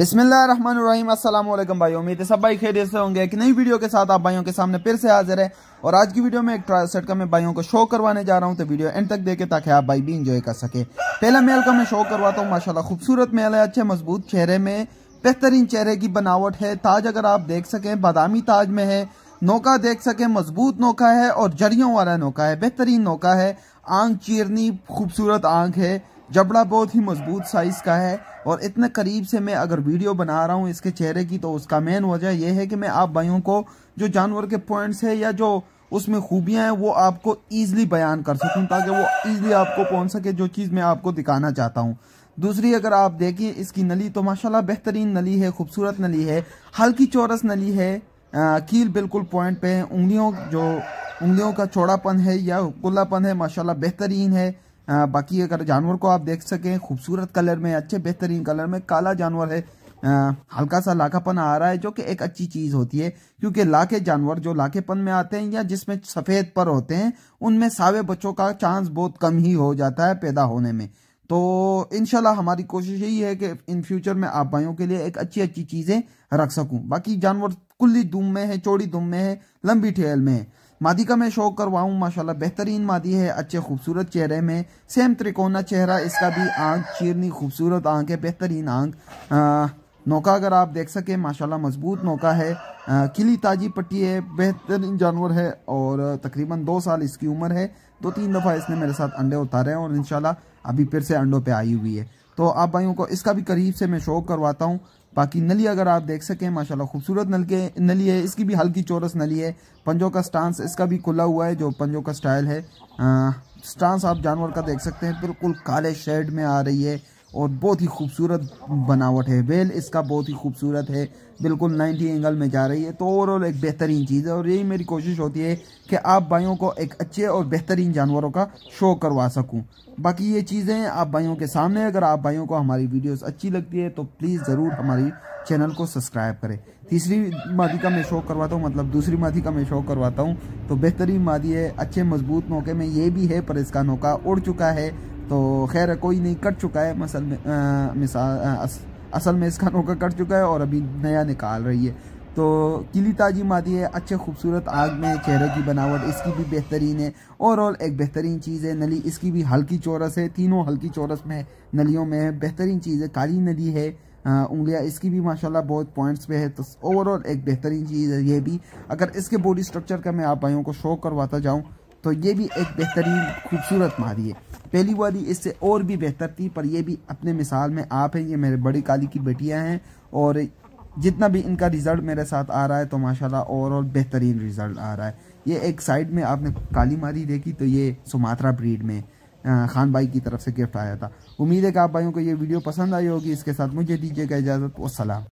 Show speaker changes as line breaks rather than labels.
बिसमीम भाई उम्मीद है सब भाई खैरियत से होंगे एक नई वीडियो के साथ आप भाइयों के सामने फिर से हाजिर है और आज की वीडियो में एक ट्रायल सेट का मैं भाइयों को शो करवाने जा रहा हूं तो वीडियो एंड तक देखे ताकि आप भाई भी इंजॉय कर सके पहला मेल का मैं शो करवाता हूँ माशाल्लाह खूबसूरत मेल है अच्छे मजबूत चेहरे में बेहतरीन चेहरे की बनावट है ताज अगर आप देख सकें बादामी ताज में है नौका देख सकें मजबूत नौका है और जड़ियों वाला नौका है बेहतरीन नौका है आंख चीरनी खूबसूरत आंख है जबड़ा बहुत ही मजबूत साइज़ का है और इतने करीब से मैं अगर वीडियो बना रहा हूँ इसके चेहरे की तो उसका मेन वजह यह है कि मैं आप भाइयों को जो जानवर के पॉइंट्स है या जो उसमें खूबियाँ हैं वो आपको ईजिली बयान कर सकूँ ताकि वो ईजिली आपको पहुँच सके जो चीज़ मैं आपको दिखाना चाहता हूँ दूसरी अगर आप देखें इसकी नली तो माशाल्लाह बेहतरीन नली है खूबसूरत नली है हल्की चौरस नली है आ, कील बिल्कुल पॉइंट पे है उंगलियों जो उंगलियों का चौड़ापन है या कुल्लापन है माशाल्लाह बेहतरीन है बाकी अगर जानवर को आप देख सकें खूबसूरत कलर में अच्छे बेहतरीन कलर में काला जानवर है हल्का सा लाखापन आ रहा है जो कि एक अच्छी चीज़ होती है क्योंकि लाखे जानवर जो लाखेपन में आते हैं या जिसमें सफ़ेद पर होते हैं उनमें सावे बच्चों का चांस बहुत कम ही हो जाता है पैदा होने में तो इनशाला हमारी कोशिश यही है कि इन फ्यूचर में आप भाइयों के लिए एक अच्छी अच्छी चीज़ें रख सकूँ बाकी जानवर कुल्ली दुम में है चौड़ी दुम में है लंबी ठेल में है मादी का मैं शौक करवाऊँ माशाल्लाह बेहतरीन मादी है अच्छे खूबसूरत चेहरे में सेम त्रिकोना चेहरा इसका भी आंख चीरनी खूबसूरत आंख है बेहतरीन आंख नौका अगर आप देख सकें माशाल्लाह मजबूत नौका है किली ताजी पट्टी है बेहतरीन जानवर है और तकरीबन दो साल इसकी उम्र है दो तीन दफ़ा इसने मेरे साथ अंडे उतारे हैं और इन अभी फिर से अंडों पर आई हुई है तो आप भाइयों को इसका भी करीब से मैं शो करवाता हूँ बाकी नली अगर आप देख सकें माशाल्लाह खूबसूरत नल के नली है इसकी भी हल्की चौरस नली है पंजों का स्टांस इसका भी खुला हुआ है जो पंजों का स्टाइल है आ, स्टांस आप जानवर का देख सकते हैं बिल्कुल काले शेड में आ रही है और बहुत ही खूबसूरत बनावट है बेल इसका बहुत ही खूबसूरत है बिल्कुल 90 एंगल में जा रही है तो ओवरऑल एक बेहतरीन चीज़ है और यही मेरी कोशिश होती है कि आप भाइयों को एक अच्छे और बेहतरीन जानवरों का शो करवा सकूं बाकी ये चीज़ें आप भाइयों के सामने अगर आप भाइयों को हमारी वीडियोस अच्छी लगती है तो प्लीज़ ज़रूर हमारी चैनल को सब्सक्राइब करें तीसरी मादी का मैं शौक करवाता हूँ मतलब दूसरी मादी का मैं शौक करवाता हूँ तो बेहतरीन मादी है अच्छे मजबूत मौके में ये भी है पर इसका नौका उड़ चुका है तो खैर कोई नहीं कट चुका है मसल में आ, मिसाल आ, अस, असल में इसका नौका कट चुका है और अभी नया निकाल रही है तो किली ताजी मादी है अच्छे खूबसूरत आग में चेहरे की बनावट इसकी भी बेहतरीन है ओवरऑल एक बेहतरीन चीज़ है नली इसकी भी हल्की चौरस है तीनों हल्की चौरस में नलियों में है बेहतरीन चीज़ है काली नली है उंगलियाँ इसकी भी माशाल्लाह बहुत पॉइंट्स पे है तो ओवरऑल एक बेहतरीन चीज़ है ये भी अगर इसके बॉडी स्ट्रक्चर का मैं आप भाइयों को शो करवाता जाऊँ तो ये भी एक बेहतरीन खूबसूरत मादी है पहली वादी इससे और भी बेहतर थी पर यह भी अपने मिसाल में आप हैं ये मेरे बड़ी काली की बेटियाँ हैं और जितना भी इनका रिज़ल्ट मेरे साथ आ रहा है तो माशाल्लाह और और बेहतरीन रिज़ल्ट आ रहा है ये एक साइड में आपने काली मारी देखी तो ये सुमात्रा ब्रीड में खान भाई की तरफ से गिफ्ट आया था उम्मीद है कि आप भाइयों को ये वीडियो पसंद आई होगी इसके साथ मुझे दीजिएगा इजाज़त वसलाम